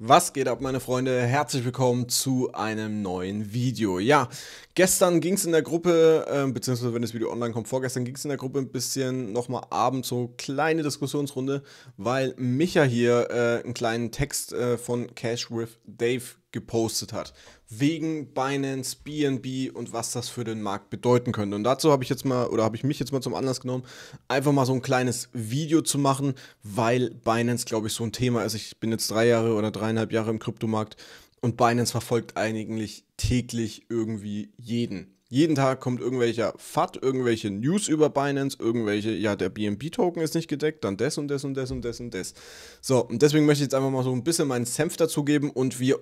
Was geht ab, meine Freunde? Herzlich willkommen zu einem neuen Video. Ja, gestern ging es in der Gruppe, äh, beziehungsweise wenn das Video online kommt, vorgestern ging es in der Gruppe ein bisschen nochmal abends so kleine Diskussionsrunde, weil Micha hier äh, einen kleinen Text äh, von Cash with Dave gepostet hat. Wegen Binance, BNB und was das für den Markt bedeuten könnte. Und dazu habe ich jetzt mal, oder habe ich mich jetzt mal zum Anlass genommen, einfach mal so ein kleines Video zu machen, weil Binance, glaube ich, so ein Thema ist. Ich bin jetzt drei Jahre oder dreieinhalb Jahre im Kryptomarkt und Binance verfolgt eigentlich täglich irgendwie jeden. Jeden Tag kommt irgendwelcher FAT, irgendwelche News über Binance, irgendwelche, ja, der BNB-Token ist nicht gedeckt, dann das und das und das und das und das. So, und deswegen möchte ich jetzt einfach mal so ein bisschen meinen Senf dazugeben und wie äh,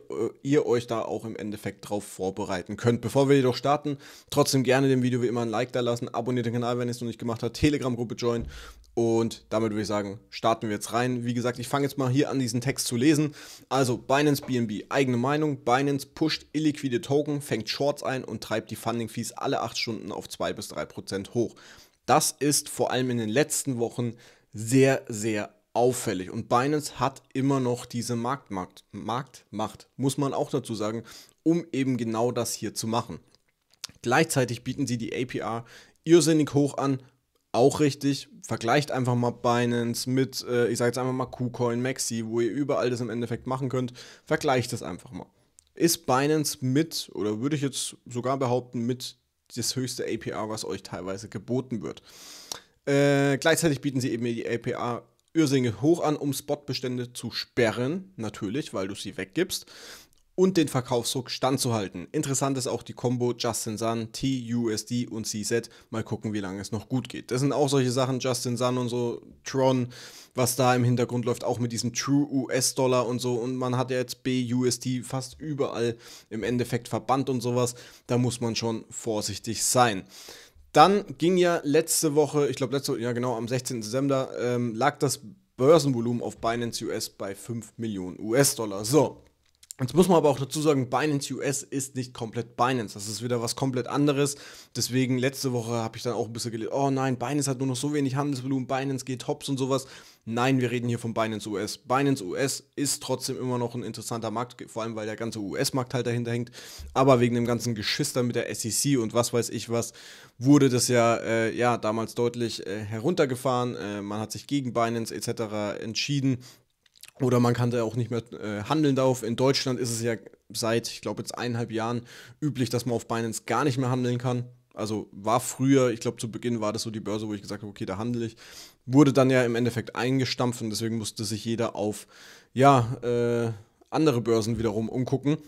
ihr euch da auch im Endeffekt drauf vorbereiten könnt. Bevor wir jedoch starten, trotzdem gerne dem Video wie immer ein Like da lassen, abonniert den Kanal, wenn ihr es noch nicht gemacht habt, Telegram-Gruppe join und damit würde ich sagen, starten wir jetzt rein. Wie gesagt, ich fange jetzt mal hier an, diesen Text zu lesen. Also Binance BNB, eigene Meinung, Binance pusht illiquide Token, fängt Shorts ein und treibt die Funding Fees alle acht Stunden auf zwei bis drei Prozent hoch. Das ist vor allem in den letzten Wochen sehr, sehr auffällig. Und Binance hat immer noch diese Marktmacht, Marktmacht, muss man auch dazu sagen, um eben genau das hier zu machen. Gleichzeitig bieten sie die APR irrsinnig hoch an, auch richtig. Vergleicht einfach mal Binance mit, äh, ich sage jetzt einfach mal KuCoin, Maxi, wo ihr überall das im Endeffekt machen könnt. Vergleicht das einfach mal ist Binance mit, oder würde ich jetzt sogar behaupten, mit das höchste APR, was euch teilweise geboten wird. Äh, gleichzeitig bieten sie eben die APR Irrsinge hoch an, um Spotbestände zu sperren, natürlich, weil du sie weggibst und den Verkaufsdruck standzuhalten. Interessant ist auch die Combo Justin Sun, TUSD und CZ. Mal gucken, wie lange es noch gut geht. Das sind auch solche Sachen, Justin Sun und so, Tron, was da im Hintergrund läuft, auch mit diesem True US-Dollar und so. Und man hat ja jetzt BUSD fast überall im Endeffekt verbannt und sowas. Da muss man schon vorsichtig sein. Dann ging ja letzte Woche, ich glaube letzte, ja genau, am 16. Dezember ähm, lag das Börsenvolumen auf Binance US bei 5 Millionen US-Dollar. So, Jetzt muss man aber auch dazu sagen, Binance US ist nicht komplett Binance. Das ist wieder was komplett anderes. Deswegen letzte Woche habe ich dann auch ein bisschen gelesen, oh nein, Binance hat nur noch so wenig Handelsvolumen, Binance geht hops und sowas. Nein, wir reden hier von Binance US. Binance US ist trotzdem immer noch ein interessanter Markt, vor allem weil der ganze US-Markt halt dahinter hängt. Aber wegen dem ganzen Geschister mit der SEC und was weiß ich was, wurde das ja, äh, ja damals deutlich äh, heruntergefahren. Äh, man hat sich gegen Binance etc. entschieden. Oder man kann da auch nicht mehr äh, handeln darauf. In Deutschland ist es ja seit, ich glaube, jetzt eineinhalb Jahren üblich, dass man auf Binance gar nicht mehr handeln kann. Also war früher, ich glaube, zu Beginn war das so die Börse, wo ich gesagt habe, okay, da handle ich. Wurde dann ja im Endeffekt eingestampft und deswegen musste sich jeder auf, ja, äh, andere Börsen wiederum umgucken.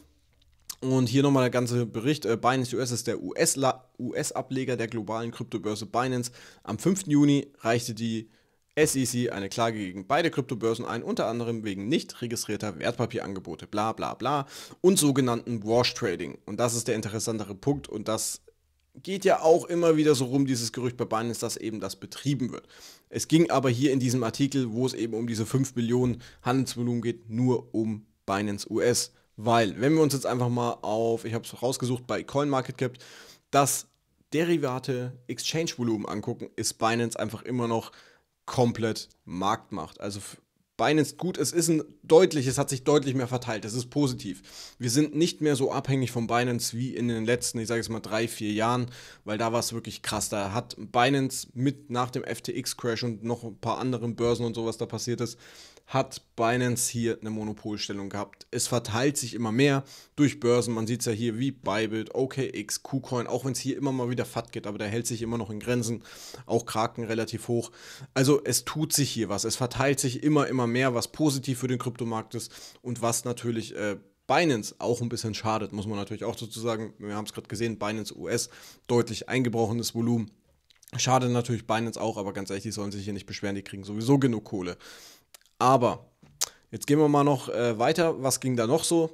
Und hier nochmal der ganze Bericht. Äh, Binance US ist der US-Ableger der globalen Kryptobörse Binance. Am 5. Juni reichte die SEC eine Klage gegen beide Kryptobörsen ein, unter anderem wegen nicht registrierter Wertpapierangebote, bla bla bla, und sogenannten Wash Trading. Und das ist der interessantere Punkt und das geht ja auch immer wieder so rum, dieses Gerücht bei Binance, dass eben das betrieben wird. Es ging aber hier in diesem Artikel, wo es eben um diese 5 Millionen Handelsvolumen geht, nur um Binance US. Weil, wenn wir uns jetzt einfach mal auf, ich habe es rausgesucht bei CoinMarketCap, das Derivate Exchange Volumen angucken, ist Binance einfach immer noch komplett Marktmacht. Also Binance gut, es ist ein deutlich, es hat sich deutlich mehr verteilt, das ist positiv. Wir sind nicht mehr so abhängig von Binance wie in den letzten, ich sage jetzt mal drei, vier Jahren, weil da war es wirklich krass. Da hat Binance mit nach dem FTX-Crash und noch ein paar anderen Börsen und sowas da passiert ist, hat Binance hier eine Monopolstellung gehabt. Es verteilt sich immer mehr durch Börsen. Man sieht es ja hier wie Bybit, OKX, KuCoin, auch wenn es hier immer mal wieder fat geht, aber der hält sich immer noch in Grenzen. Auch Kraken relativ hoch. Also es tut sich hier was. Es verteilt sich immer, immer mehr, was positiv für den Kryptomarkt ist und was natürlich äh, Binance auch ein bisschen schadet, muss man natürlich auch sozusagen, wir haben es gerade gesehen, Binance US deutlich eingebrochenes Volumen. Schade natürlich Binance auch, aber ganz ehrlich, die sollen sich hier nicht beschweren, die kriegen sowieso genug Kohle. Aber jetzt gehen wir mal noch äh, weiter. Was ging da noch so?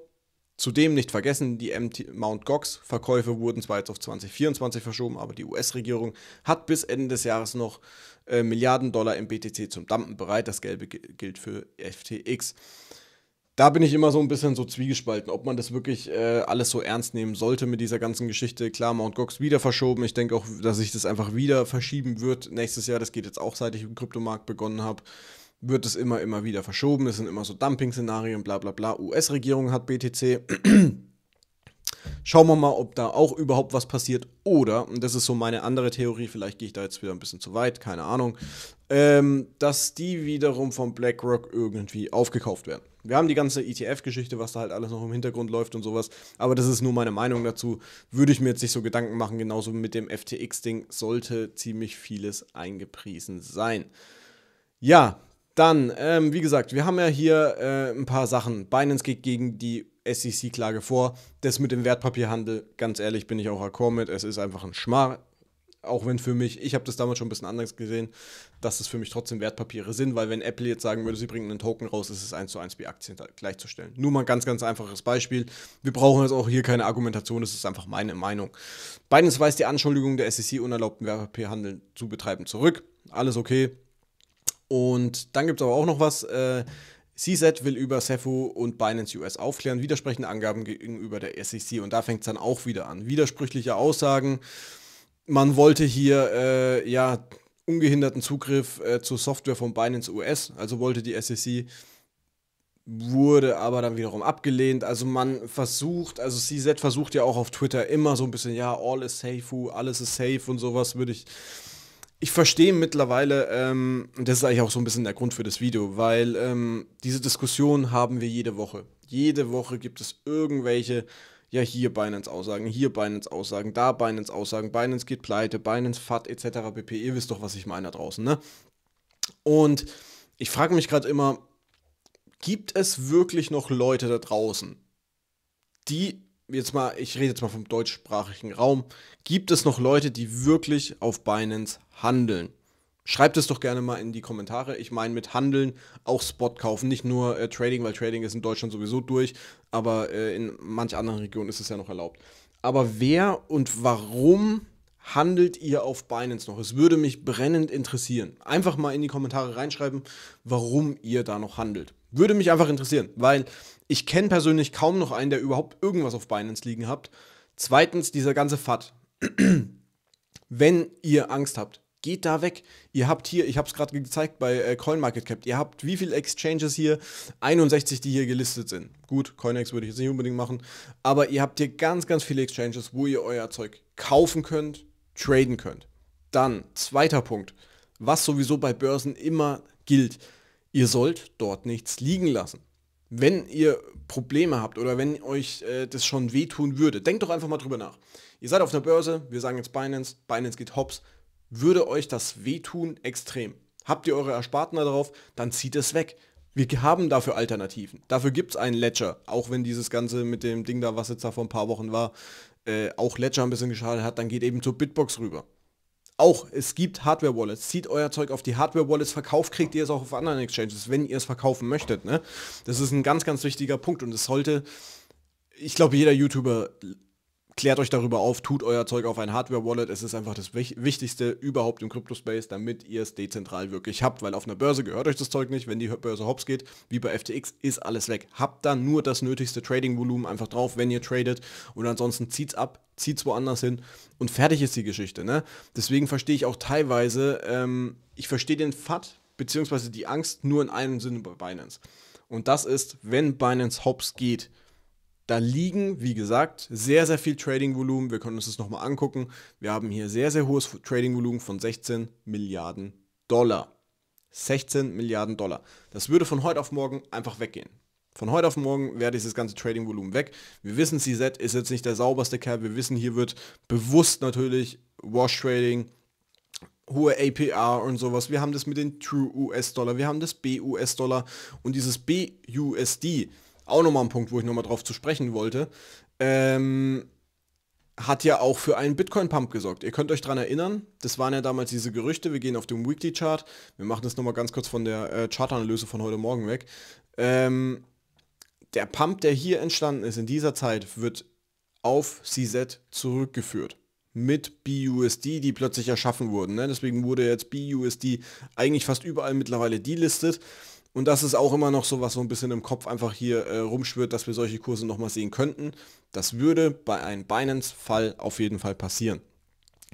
Zudem nicht vergessen, die MT Mount Gox-Verkäufe wurden zwar jetzt auf 2024 verschoben, aber die US-Regierung hat bis Ende des Jahres noch äh, Milliarden Dollar im BTC zum Dumpen bereit. Das Gelbe gilt für FTX. Da bin ich immer so ein bisschen so zwiegespalten, ob man das wirklich äh, alles so ernst nehmen sollte mit dieser ganzen Geschichte. Klar, Mount Gox wieder verschoben. Ich denke auch, dass sich das einfach wieder verschieben wird nächstes Jahr. Das geht jetzt auch, seit ich im Kryptomarkt begonnen habe wird es immer, immer wieder verschoben. Es sind immer so Dumping-Szenarien, bla bla bla. US-Regierung hat BTC. Schauen wir mal, ob da auch überhaupt was passiert. Oder, und das ist so meine andere Theorie, vielleicht gehe ich da jetzt wieder ein bisschen zu weit, keine Ahnung, ähm, dass die wiederum von BlackRock irgendwie aufgekauft werden. Wir haben die ganze ETF-Geschichte, was da halt alles noch im Hintergrund läuft und sowas, aber das ist nur meine Meinung dazu. Würde ich mir jetzt nicht so Gedanken machen, genauso mit dem FTX-Ding sollte ziemlich vieles eingepriesen sein. Ja, dann, ähm, wie gesagt, wir haben ja hier äh, ein paar Sachen. Binance geht gegen die SEC-Klage vor. Das mit dem Wertpapierhandel, ganz ehrlich, bin ich auch akkord mit. Es ist einfach ein Schmarr. Auch wenn für mich, ich habe das damals schon ein bisschen anders gesehen, dass es für mich trotzdem Wertpapiere sind, weil wenn Apple jetzt sagen würde, sie bringen einen Token raus, ist es 1 zu 1 wie Aktien gleichzustellen. Nur mal ein ganz, ganz einfaches Beispiel. Wir brauchen jetzt auch hier keine Argumentation, das ist einfach meine Meinung. Binance weist die Anschuldigung der SEC, unerlaubten Wertpapierhandel zu betreiben, zurück. Alles okay, und dann gibt es aber auch noch was. Äh, CZ will über Cefu und Binance US aufklären, widersprechende Angaben gegenüber der SEC. Und da fängt es dann auch wieder an. Widersprüchliche Aussagen. Man wollte hier äh, ja ungehinderten Zugriff äh, zur Software von Binance US, also wollte die SEC, wurde aber dann wiederum abgelehnt. Also man versucht, also CZ versucht ja auch auf Twitter immer so ein bisschen, ja, all is safe, alles ist safe und sowas würde ich ich verstehe mittlerweile, ähm, das ist eigentlich auch so ein bisschen der Grund für das Video, weil ähm, diese Diskussion haben wir jede Woche. Jede Woche gibt es irgendwelche, ja, hier Binance-Aussagen, hier Binance-Aussagen, da Binance-Aussagen, Binance geht pleite, Binance FAT etc. pp. Ihr wisst doch, was ich meine da draußen, ne? Und ich frage mich gerade immer, gibt es wirklich noch Leute da draußen, die jetzt mal, ich rede jetzt mal vom deutschsprachigen Raum, gibt es noch Leute, die wirklich auf Binance handeln? Schreibt es doch gerne mal in die Kommentare. Ich meine mit Handeln auch Spot kaufen, nicht nur äh, Trading, weil Trading ist in Deutschland sowieso durch, aber äh, in manch anderen Regionen ist es ja noch erlaubt. Aber wer und warum handelt ihr auf Binance noch? Es würde mich brennend interessieren. Einfach mal in die Kommentare reinschreiben, warum ihr da noch handelt. Würde mich einfach interessieren, weil ich kenne persönlich kaum noch einen, der überhaupt irgendwas auf Binance liegen habt. Zweitens, dieser ganze FAT. Wenn ihr Angst habt, geht da weg. Ihr habt hier, ich habe es gerade gezeigt bei äh, CoinMarketCap, ihr habt wie viele Exchanges hier? 61, die hier gelistet sind. Gut, CoinEx würde ich jetzt nicht unbedingt machen, aber ihr habt hier ganz, ganz viele Exchanges, wo ihr euer Zeug kaufen könnt, traden könnt. Dann, zweiter Punkt, was sowieso bei Börsen immer gilt ihr sollt dort nichts liegen lassen. Wenn ihr Probleme habt oder wenn euch äh, das schon wehtun würde, denkt doch einfach mal drüber nach. Ihr seid auf einer Börse, wir sagen jetzt Binance, Binance geht hops, würde euch das wehtun extrem. Habt ihr eure Ersparten darauf, dann zieht es weg. Wir haben dafür Alternativen. Dafür gibt es einen Ledger, auch wenn dieses Ganze mit dem Ding da, was jetzt da vor ein paar Wochen war, äh, auch Ledger ein bisschen geschadet hat, dann geht eben zur Bitbox rüber auch, es gibt Hardware-Wallets. Zieht euer Zeug auf die Hardware-Wallets, verkauft, kriegt ihr es auch auf anderen Exchanges, wenn ihr es verkaufen möchtet. Ne? Das ist ein ganz, ganz wichtiger Punkt und es sollte, ich glaube, jeder YouTuber klärt euch darüber auf, tut euer Zeug auf ein Hardware-Wallet. Es ist einfach das Wichtigste überhaupt im Crypto-Space, damit ihr es dezentral wirklich habt, weil auf einer Börse gehört euch das Zeug nicht. Wenn die Börse hops geht, wie bei FTX, ist alles weg. Habt da nur das nötigste Trading-Volumen einfach drauf, wenn ihr tradet und ansonsten zieht's ab, zieht's woanders hin und fertig ist die Geschichte. Ne? Deswegen verstehe ich auch teilweise, ähm, ich verstehe den FAT beziehungsweise die Angst nur in einem Sinne bei Binance. Und das ist, wenn Binance hops geht, da liegen, wie gesagt, sehr, sehr viel Trading-Volumen. Wir können uns das nochmal angucken. Wir haben hier sehr, sehr hohes Trading-Volumen von 16 Milliarden Dollar. 16 Milliarden Dollar. Das würde von heute auf morgen einfach weggehen. Von heute auf morgen wäre dieses ganze Trading-Volumen weg. Wir wissen, CZ ist jetzt nicht der sauberste Kerl. Wir wissen, hier wird bewusst natürlich Wash-Trading, hohe APR und sowas. Wir haben das mit den True US-Dollar, wir haben das BUS-Dollar und dieses BUSD auch nochmal ein Punkt, wo ich nochmal drauf zu sprechen wollte, ähm, hat ja auch für einen Bitcoin-Pump gesorgt. Ihr könnt euch daran erinnern, das waren ja damals diese Gerüchte, wir gehen auf den Weekly-Chart, wir machen das nochmal ganz kurz von der äh, Chartanalyse von heute Morgen weg. Ähm, der Pump, der hier entstanden ist in dieser Zeit, wird auf CZ zurückgeführt mit BUSD, die plötzlich erschaffen wurden. Ne? Deswegen wurde jetzt BUSD eigentlich fast überall mittlerweile delistet. listet und das ist auch immer noch so, was so ein bisschen im Kopf einfach hier äh, rumschwirrt, dass wir solche Kurse nochmal sehen könnten. Das würde bei einem Binance-Fall auf jeden Fall passieren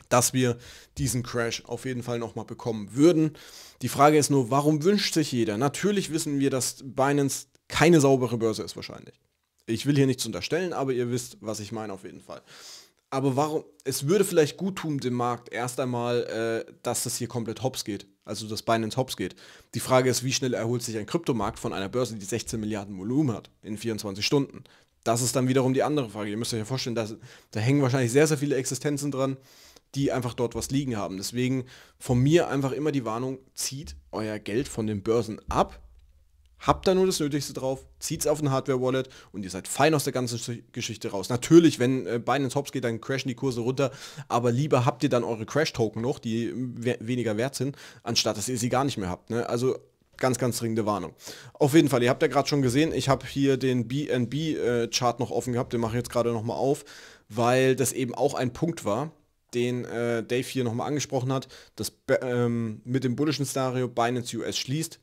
dass wir diesen Crash auf jeden Fall nochmal bekommen würden. Die Frage ist nur, warum wünscht sich jeder? Natürlich wissen wir, dass Binance keine saubere Börse ist wahrscheinlich. Ich will hier nichts unterstellen, aber ihr wisst, was ich meine auf jeden Fall. Aber warum, es würde vielleicht gut tun dem Markt erst einmal, äh, dass das hier komplett hops geht, also dass Binance hops geht. Die Frage ist, wie schnell erholt sich ein Kryptomarkt von einer Börse, die 16 Milliarden Volumen hat in 24 Stunden? Das ist dann wiederum die andere Frage. Ihr müsst euch ja vorstellen, dass, da hängen wahrscheinlich sehr, sehr viele Existenzen dran, die einfach dort was liegen haben. Deswegen von mir einfach immer die Warnung, zieht euer Geld von den Börsen ab, habt da nur das Nötigste drauf, zieht es auf ein Hardware-Wallet und ihr seid fein aus der ganzen Geschichte raus. Natürlich, wenn äh, Binance Hops geht, dann crashen die Kurse runter, aber lieber habt ihr dann eure Crash-Token noch, die weniger wert sind, anstatt dass ihr sie gar nicht mehr habt. Ne? Also ganz, ganz dringende Warnung. Auf jeden Fall, ihr habt ja gerade schon gesehen, ich habe hier den BNB-Chart äh, noch offen gehabt, den mache ich jetzt gerade nochmal auf, weil das eben auch ein Punkt war, den äh, Dave hier nochmal angesprochen hat, dass ähm, mit dem bullischen Szenario Binance US schließt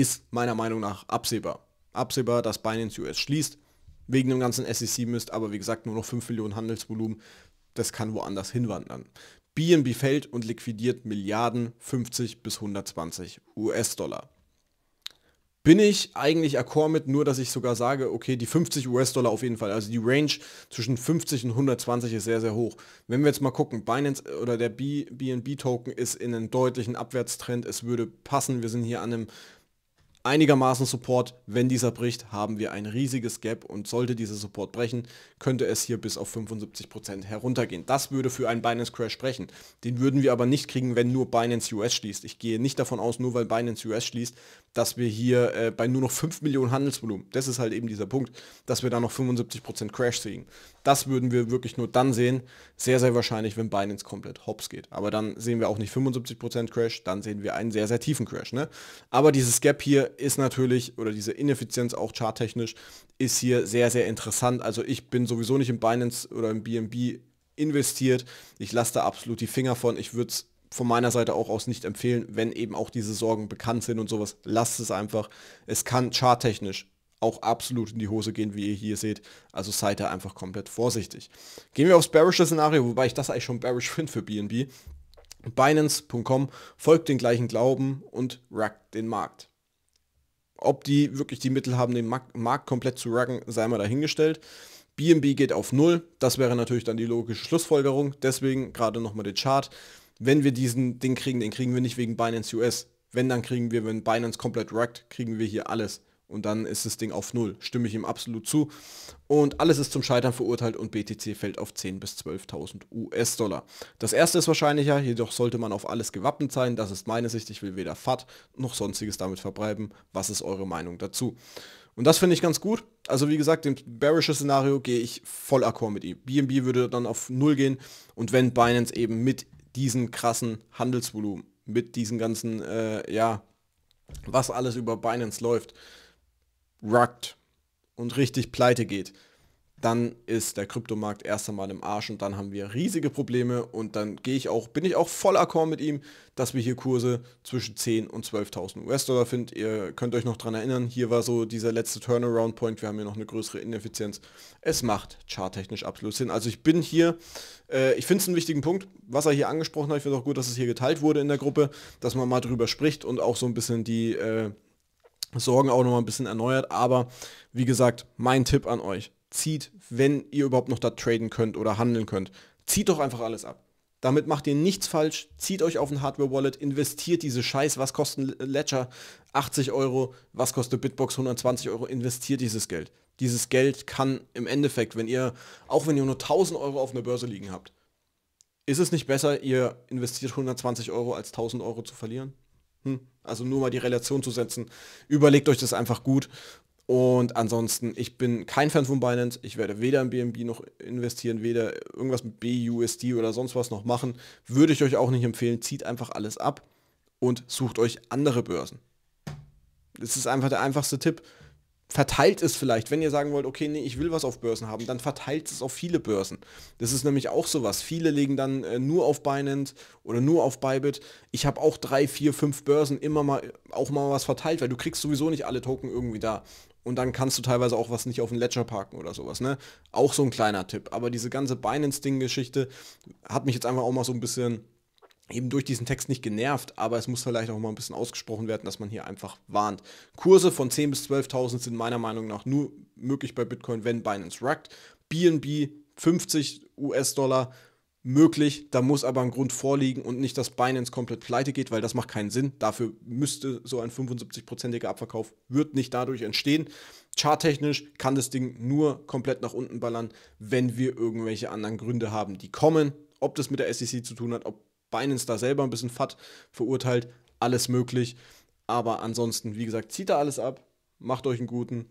ist meiner Meinung nach absehbar. Absehbar, dass Binance US schließt, wegen dem ganzen SEC-Mist, aber wie gesagt nur noch 5 Millionen Handelsvolumen, das kann woanders hinwandern. BNB fällt und liquidiert Milliarden 50 bis 120 US-Dollar. Bin ich eigentlich akkord mit, nur dass ich sogar sage, okay, die 50 US-Dollar auf jeden Fall. Also die Range zwischen 50 und 120 ist sehr, sehr hoch. Wenn wir jetzt mal gucken, Binance äh, oder der BNB-Token ist in einem deutlichen Abwärtstrend. Es würde passen, wir sind hier an einem einigermaßen Support. Wenn dieser bricht, haben wir ein riesiges Gap und sollte dieser Support brechen, könnte es hier bis auf 75% heruntergehen. Das würde für einen Binance Crash sprechen. Den würden wir aber nicht kriegen, wenn nur Binance US schließt. Ich gehe nicht davon aus, nur weil Binance US schließt, dass wir hier äh, bei nur noch 5 Millionen Handelsvolumen, das ist halt eben dieser Punkt, dass wir da noch 75% Crash sehen das würden wir wirklich nur dann sehen. Sehr, sehr wahrscheinlich, wenn Binance komplett hops geht. Aber dann sehen wir auch nicht 75% Crash, dann sehen wir einen sehr, sehr tiefen Crash. Ne? Aber dieses Gap hier ist natürlich, oder diese Ineffizienz auch charttechnisch, ist hier sehr, sehr interessant. Also ich bin sowieso nicht in Binance oder im BNB investiert. Ich lasse da absolut die Finger von. Ich würde es von meiner Seite auch aus nicht empfehlen, wenn eben auch diese Sorgen bekannt sind und sowas. Lasst es einfach. Es kann charttechnisch auch absolut in die Hose gehen, wie ihr hier seht. Also seid da einfach komplett vorsichtig. Gehen wir aufs bearische Szenario, wobei ich das eigentlich schon bearish finde für BNB. Binance.com folgt den gleichen Glauben und rackt den Markt. Ob die wirklich die Mittel haben, den Markt komplett zu racken, sei mal dahingestellt. BNB geht auf Null. Das wäre natürlich dann die logische Schlussfolgerung. Deswegen gerade nochmal den Chart. Wenn wir diesen Ding kriegen, den kriegen wir nicht wegen Binance US. Wenn, dann kriegen wir, wenn Binance komplett rackt, kriegen wir hier alles und dann ist das Ding auf null. Stimme ich ihm absolut zu. Und alles ist zum Scheitern verurteilt und BTC fällt auf 10.000 bis 12.000 US-Dollar. Das erste ist wahrscheinlicher, jedoch sollte man auf alles gewappnet sein. Das ist meine Sicht. Ich will weder FAT noch sonstiges damit verbreiben. Was ist eure Meinung dazu? Und das finde ich ganz gut. Also wie gesagt, im bearische Szenario gehe ich voll akkord mit ihm. BNB würde dann auf null gehen und wenn Binance eben mit diesen krassen Handelsvolumen, mit diesen ganzen, äh, ja, was alles über Binance läuft, ruckt und richtig pleite geht, dann ist der Kryptomarkt erst einmal im Arsch und dann haben wir riesige Probleme und dann gehe ich auch, bin ich auch voll akkord mit ihm, dass wir hier Kurse zwischen 10 und 12.000 US-Dollar finden. Ihr könnt euch noch daran erinnern, hier war so dieser letzte Turnaround-Point, wir haben hier noch eine größere Ineffizienz. Es macht charttechnisch absolut Sinn. Also ich bin hier, äh, ich finde es einen wichtigen Punkt, was er hier angesprochen hat. Ich finde es auch gut, dass es hier geteilt wurde in der Gruppe, dass man mal drüber spricht und auch so ein bisschen die... Äh, Sorgen auch nochmal ein bisschen erneuert. Aber wie gesagt, mein Tipp an euch, zieht, wenn ihr überhaupt noch da traden könnt oder handeln könnt, zieht doch einfach alles ab. Damit macht ihr nichts falsch, zieht euch auf ein Hardware-Wallet, investiert diese Scheiß, was kostet Ledger 80 Euro, was kostet Bitbox 120 Euro, investiert dieses Geld. Dieses Geld kann im Endeffekt, wenn ihr, auch wenn ihr nur 1000 Euro auf einer Börse liegen habt, ist es nicht besser, ihr investiert 120 Euro als 1000 Euro zu verlieren? Hm? Also nur mal die Relation zu setzen. Überlegt euch das einfach gut. Und ansonsten, ich bin kein Fan von Binance. Ich werde weder in BNB noch investieren, weder irgendwas mit BUSD oder sonst was noch machen. Würde ich euch auch nicht empfehlen. Zieht einfach alles ab und sucht euch andere Börsen. Das ist einfach der einfachste Tipp verteilt es vielleicht. Wenn ihr sagen wollt, okay, nee, ich will was auf Börsen haben, dann verteilt es auf viele Börsen. Das ist nämlich auch sowas. Viele legen dann äh, nur auf Binance oder nur auf Bybit. Ich habe auch drei, vier, fünf Börsen immer mal auch mal was verteilt, weil du kriegst sowieso nicht alle Token irgendwie da. Und dann kannst du teilweise auch was nicht auf den Ledger parken oder sowas. Ne? Auch so ein kleiner Tipp. Aber diese ganze Binance-Ding-Geschichte hat mich jetzt einfach auch mal so ein bisschen eben durch diesen Text nicht genervt, aber es muss vielleicht auch mal ein bisschen ausgesprochen werden, dass man hier einfach warnt. Kurse von 10.000 bis 12.000 sind meiner Meinung nach nur möglich bei Bitcoin, wenn Binance ruckt. BNB 50 US-Dollar möglich, da muss aber ein Grund vorliegen und nicht, dass Binance komplett pleite geht, weil das macht keinen Sinn. Dafür müsste so ein 75-prozentiger Abverkauf, wird nicht dadurch entstehen. Charttechnisch kann das Ding nur komplett nach unten ballern, wenn wir irgendwelche anderen Gründe haben, die kommen. Ob das mit der SEC zu tun hat, ob Binance da selber ein bisschen fat verurteilt, alles möglich. Aber ansonsten, wie gesagt, zieht da alles ab, macht euch einen guten,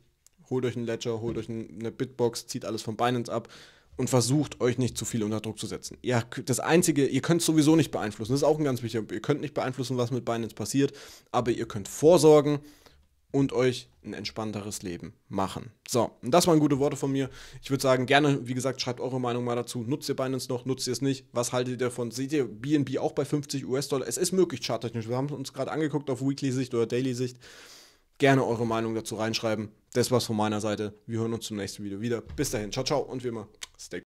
holt euch einen Ledger, holt euch eine Bitbox, zieht alles von Binance ab und versucht euch nicht zu viel unter Druck zu setzen. Ja, das einzige, ihr könnt sowieso nicht beeinflussen. Das ist auch ein ganz wichtiger. Ihr könnt nicht beeinflussen, was mit Binance passiert, aber ihr könnt vorsorgen und euch ein entspannteres Leben machen. So, und das waren gute Worte von mir. Ich würde sagen, gerne, wie gesagt, schreibt eure Meinung mal dazu. Nutzt ihr Binance noch, nutzt ihr es nicht? Was haltet ihr davon? Seht ihr BNB auch bei 50 US-Dollar? Es ist möglich, charttechnisch. Wir haben uns gerade angeguckt auf Weekly-Sicht oder Daily-Sicht. Gerne eure Meinung dazu reinschreiben. Das war's von meiner Seite. Wir hören uns zum nächsten Video wieder. Bis dahin, ciao, ciao und wie immer, stay